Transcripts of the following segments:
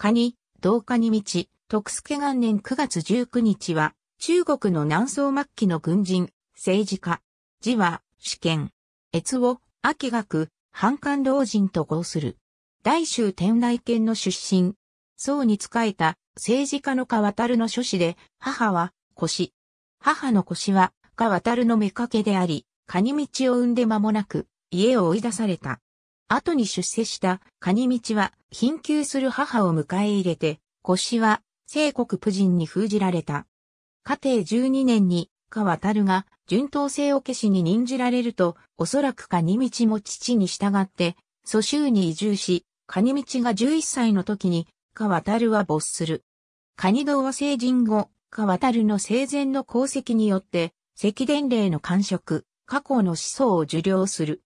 カニ、同化に道、徳助元年9月19日は、中国の南宋末期の軍人、政治家、字は、試験、越を、秋学、反感老人と合する。大州天来県の出身。宋に仕えた政治家の川渡の諸子で、母は、腰。母の腰は、川渡の妾であり、カニ道を生んで間もなく、家を追い出された。後に出世した蟹道は貧窮する母を迎え入れて、腰は聖国婦人に封じられた。家庭12年に、か渡るが、順当性を消しに任じられると、おそらく蟹道も父に従って、蘇州に移住し、蟹道が11歳の時に、か渡るは没する。蟹道は成人後、か渡るの生前の功績によって、赤伝令の官職、過去の思想を受領する。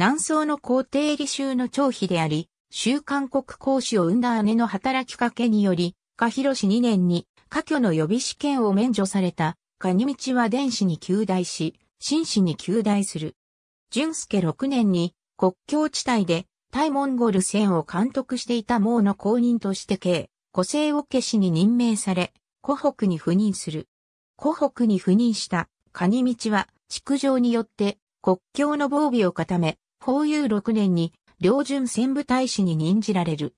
南宋の皇帝李州の長妃であり、週韓国公使を生んだ姉の働きかけにより、加広氏2年に、家居の予備試験を免除された、カニ道は電子に旧大し、紳士に旧大する。淳介6年に、国境地帯で、対モンゴル戦を監督していた毛の公認として刑、古生を消しに任命され、湖北に赴任する。湖北に赴任した、カニ道は、築城によって、国境の防備を固め、法有6年に、両順戦部大使に任じられる。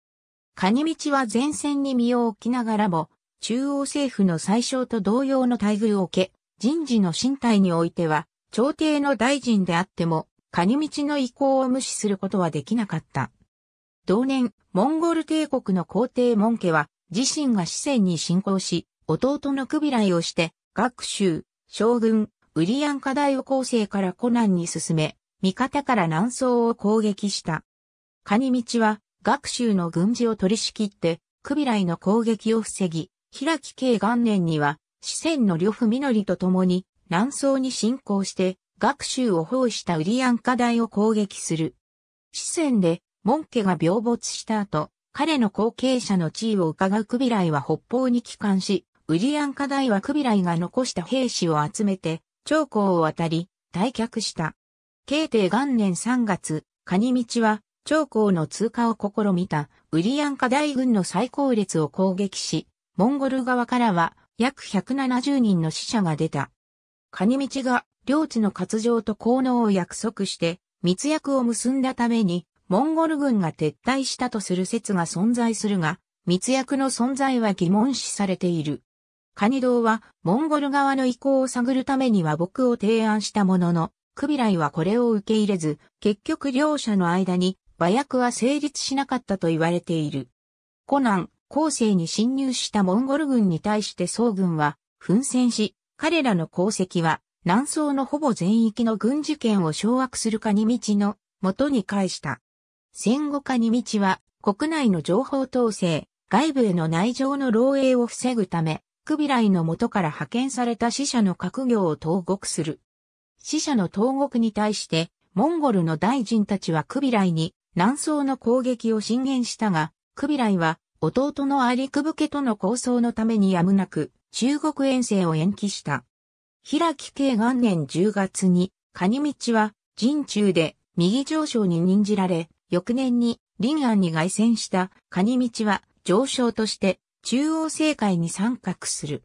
蟹道は前線に身を置きながらも、中央政府の最小と同様の待遇を受け、人事の身体においては、朝廷の大臣であっても、蟹道の意向を無視することはできなかった。同年、モンゴル帝国の皇帝門家は、自身が四川に侵攻し、弟のクビライをして、学習、将軍、ウリアン課題を後世からコナンに進め、味方から南宋を攻撃した。蟹道は、学習の軍事を取り仕切って、クビライの攻撃を防ぎ、平木慶元年には、四川の呂布りと共に、南宋に侵攻して、学習を包囲したウリアン課題を攻撃する。四川で、門家が病没した後、彼の後継者の地位を伺うクビライは北方に帰還し、ウリアン課題はクビライが残した兵士を集めて、長江を渡り、退却した。慶帝元年3月、カニ道は、長江の通過を試みた、ウリアンカ大軍の最高列を攻撃し、モンゴル側からは、約170人の死者が出た。カニ道が、領地の割譲と効能を約束して、密約を結んだために、モンゴル軍が撤退したとする説が存在するが、密約の存在は疑問視されている。カニ道は、モンゴル側の意向を探るためには僕を提案したものの、クビライはこれを受け入れず、結局両者の間に和訳は成立しなかったと言われている。コナン、後世に侵入したモンゴル軍に対して総軍は奮戦し、彼らの功績は南宋のほぼ全域の軍事権を掌握するかに道の元に返した。戦後かに道は国内の情報統制、外部への内情の漏洩を防ぐため、クビライの元から派遣された死者の閣業を投獄する。死者の投獄に対して、モンゴルの大臣たちはクビライに南宋の攻撃を進言したが、クビライは弟のアリクブケとの構想のためにやむなく中国遠征を延期した。平木系元年10月に、カニ道は陣中で右上昇に任じられ、翌年に林安に凱旋したカニ道は上昇として中央政界に参画する。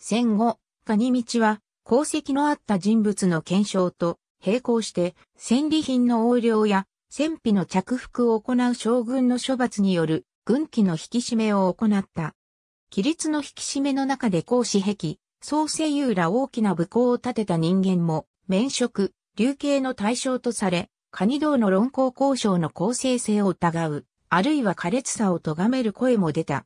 戦後、カニ道は功績のあった人物の検証と並行して戦利品の横領や戦費の着服を行う将軍の処罰による軍旗の引き締めを行った。規律の引き締めの中で孔子壁、創世優ら大きな武功を立てた人間も、免職、流刑の対象とされ、カニ道の論考交渉の公正性を疑う、あるいは苛烈さを咎める声も出た。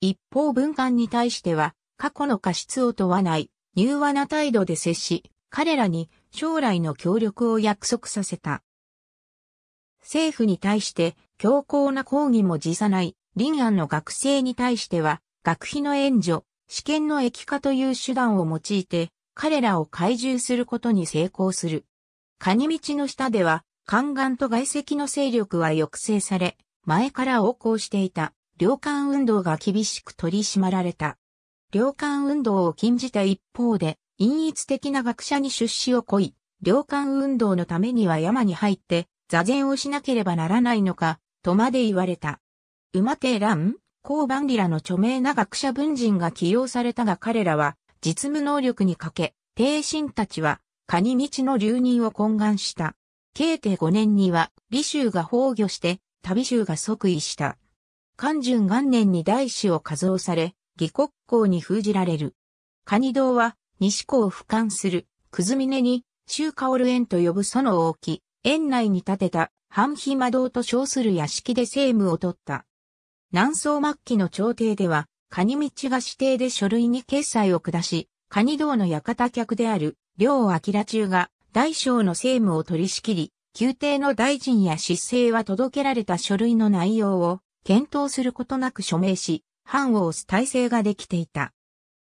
一方文官に対しては、過去の過失を問わない、柔和な態度で接し、彼らに将来の協力を約束させた。政府に対して強硬な抗議も辞さない林安の学生に対しては、学費の援助、試験の液化という手段を用いて、彼らを懐柔することに成功する。蟹道の下では、宦官と外籍の勢力は抑制され、前から横行していた、領間運動が厳しく取り締まられた。領間運動を禁じた一方で、陰一的な学者に出資をこい、領間運動のためには山に入って、座禅をしなければならないのか、とまで言われた。馬帝蘭、高万里らの著名な学者文人が起用されたが彼らは、実務能力に欠け、帝臣たちは、蟹に道の留任を懇願した。慶帝5年には、李州が崩御して、旅州が即位した。漢順元年に大使を加増され、義国港に封じられる。カニ道は、西港を俯瞰する、くず峰に、周薫園と呼ぶ園を置き、園内に建てた、半日魔道と称する屋敷で政務を取った。南宋末期の朝廷では、カニ道が指定で書類に決裁を下し、カニ道の館客である、両明中が、大小の政務を取り仕切り、宮廷の大臣や執政は届けられた書類の内容を、検討することなく署名し、藩を押す体制ができていた。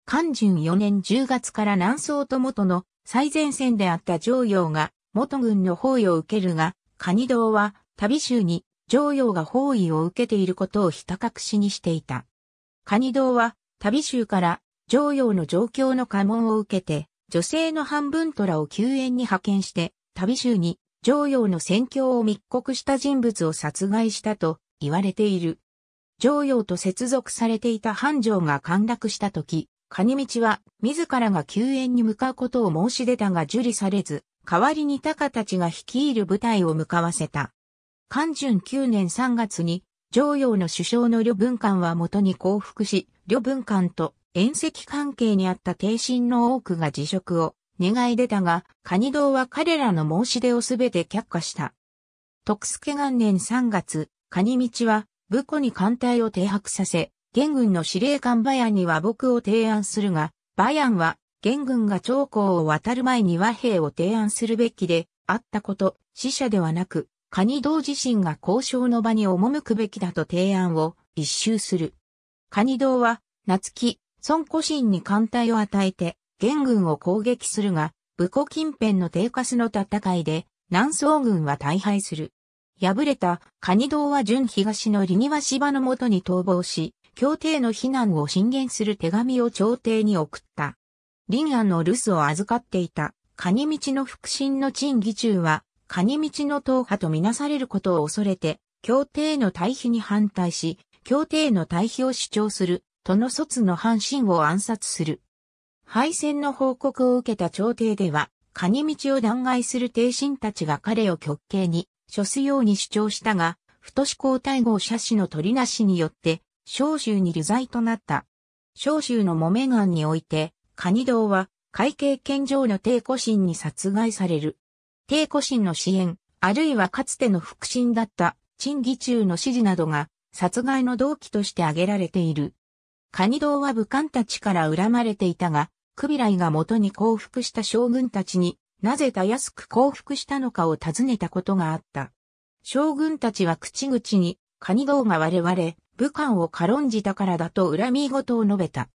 漢順4年10月から南宋と元の最前線であった常陽が元軍の包囲を受けるが、カニ道は旅州に常陽が包囲を受けていることをひた隠しにしていた。カニ道は旅州から常陽の状況の家紋を受けて、女性の半分虎を救援に派遣して、旅州に常陽の戦況を密告した人物を殺害したと言われている。常用と接続されていた繁盛が陥落した時、蟹道は自らが救援に向かうことを申し出たが受理されず、代わりに鷹たちが率いる部隊を向かわせた。漢順9年3月に、常用の首相の旅文官は元に降伏し、旅文官と遠赤関係にあった帝臣の多くが辞職を願い出たが、蟹道は彼らの申し出をすべて却下した。徳助元年3月、蟹道は武庫に艦隊を停泊させ、元軍の司令官バヤンに和睦を提案するが、バヤンは元軍が長江を渡る前に和平を提案するべきであったこと、死者ではなく、カニ道自身が交渉の場に赴くべきだと提案を一周する。カニ道は、夏木、孫古神に艦隊を与えて、元軍を攻撃するが、武庫近辺の低下スの戦いで、南宋軍は大敗する。敗れたカニ道は純東のリニワシバのもとに逃亡し、協定の非難を進言する手紙を朝廷に送った。林安の留守を預かっていた、カニ道の腹心の陳義中は、カニ道の党派とみなされることを恐れて、協定の対比に反対し、協定の対比を主張する、との卒の半身を暗殺する。敗戦の報告を受けた朝廷では、カニ道を弾劾する帝臣たちが彼を極刑に処すように主張したが、太子皇太后写真の取りなしによって、昇州に流罪となった。昇州の木め案において、カニ道は、会計権上の帝古神に殺害される。帝古神の支援、あるいはかつての腹心だった陳義中の指示などが殺害の動機として挙げられている。カニ道は武官たちから恨まれていたが、クビライが元に降伏した将軍たちになぜたやすく降伏したのかを尋ねたことがあった。将軍たちは口々に、カニ道が我々、武漢を軽んじたからだと恨み事を述べた。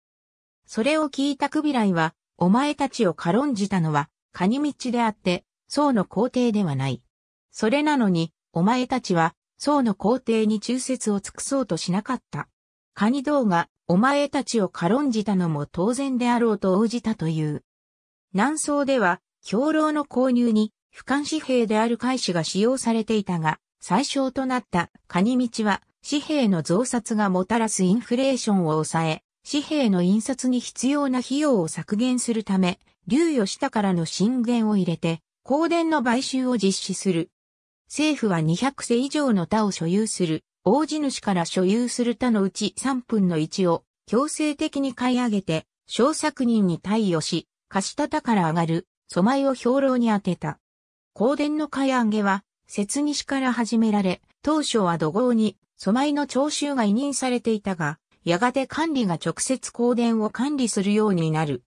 それを聞いたクビライは、お前たちを軽んじたのは、カニ道であって、宋の皇帝ではない。それなのに、お前たちは、宋の皇帝に忠説を尽くそうとしなかった。カニ道が、お前たちを軽んじたのも当然であろうと応じたという。南宋では、兵糧の購入に、俯瞰紙幣である開始が使用されていたが、最小となった蟹道は、紙幣の増刷がもたらすインフレーションを抑え、紙幣の印刷に必要な費用を削減するため、流与したからの進言を入れて、公電の買収を実施する。政府は200世以上の他を所有する、大地主から所有する他のうち3分の1を強制的に買い上げて、小作人に対応し、貸した他から上がる粗米を兵糧に当てた。香典の買い上げは、節西から始められ、当初は土豪に、粗米の徴収が委任されていたが、やがて管理が直接香典を管理するようになる。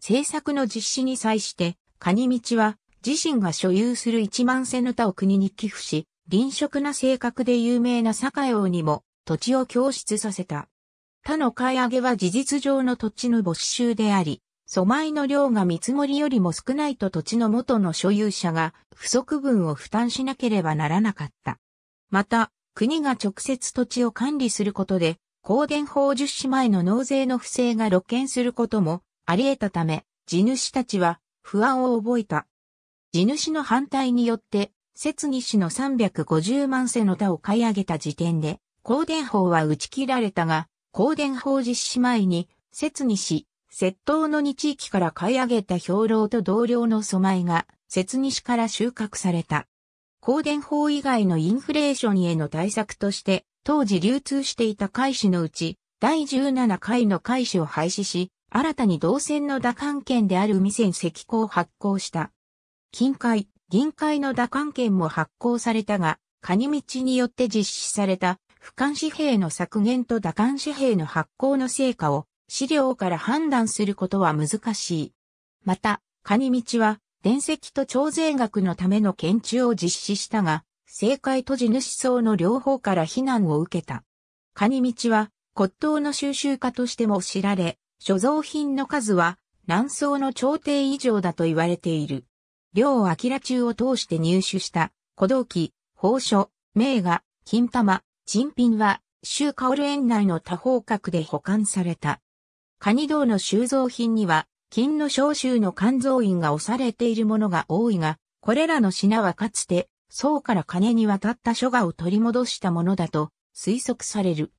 政策の実施に際して、蟹道は自身が所有する一万世の田を国に寄付し、臨職な性格で有名な栄王にも土地を供出させた。他の買い上げは事実上の土地の没収であり、疎米の量が見積もりよりも少ないと土地の元の所有者が不足分を負担しなければならなかった。また、国が直接土地を管理することで、公電法実施前の納税の不正が露見することもあり得たため、地主たちは不安を覚えた。地主の反対によって、雪義市の350万世の田を買い上げた時点で、公電法は打ち切られたが、公電法実施前に、雪義市、窃盗の2地域から買い上げた兵糧と同僚の粗米が、節西から収穫された。香電法以外のインフレーションへの対策として、当時流通していた海市のうち、第17回の海市を廃止し、新たに銅線の打艦券である海線石膏を発行した。近海、銀海の打艦券も発行されたが、カニ道によって実施された、俯瞰紙幣の削減と打艦紙幣の発行の成果を資料から判断することは難しい。また、蟹道は、伝石と徴税学のための研究を実施したが、政界閉じ主層の両方から非難を受けた。蟹道は、骨董の収集家としても知られ、所蔵品の数は、南宋の朝廷以上だと言われている。両明中を通して入手した、古道記、宝書、名画、金玉、珍品は、州カオル園内の多方角で保管された。カニ道の収蔵品には、金の召集の肝臓院が押されているものが多いが、これらの品はかつて、宋から金に渡った書画を取り戻したものだと推測される。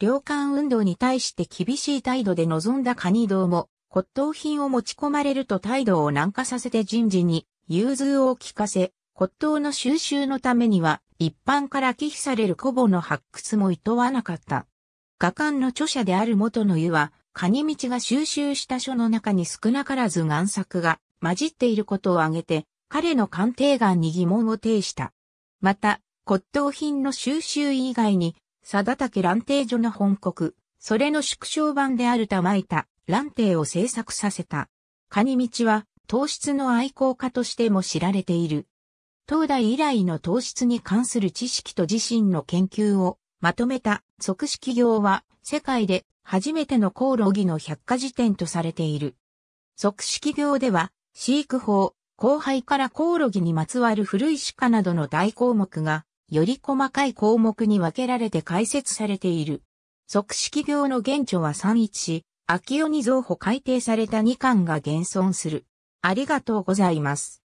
領館運動に対して厳しい態度で臨んだカニ道も、骨董品を持ち込まれると態度を軟化させて人事に融通を聞かせ、骨董の収集のためには一般から寄付される古墓の発掘も厭わなかった。画館の著者である元の湯は、蟹道が収集した書の中に少なからず贋作が混じっていることを挙げて、彼の鑑定眼に疑問を呈した。また、骨董品の収集以外に、貞竹蘭定所の本国、それの縮小版である玉板、蘭定を制作させた。蟹道は、糖質の愛好家としても知られている。東大以来の糖質に関する知識と自身の研究をまとめた即式業は世界で初めてのコオロギの百科事典とされている。即式行では、飼育法、後輩からコオロギにまつわる古い鹿などの大項目が、より細かい項目に分けられて解説されている。即式行の原著は三一し、秋鬼に造歩改定された2巻が現存する。ありがとうございます。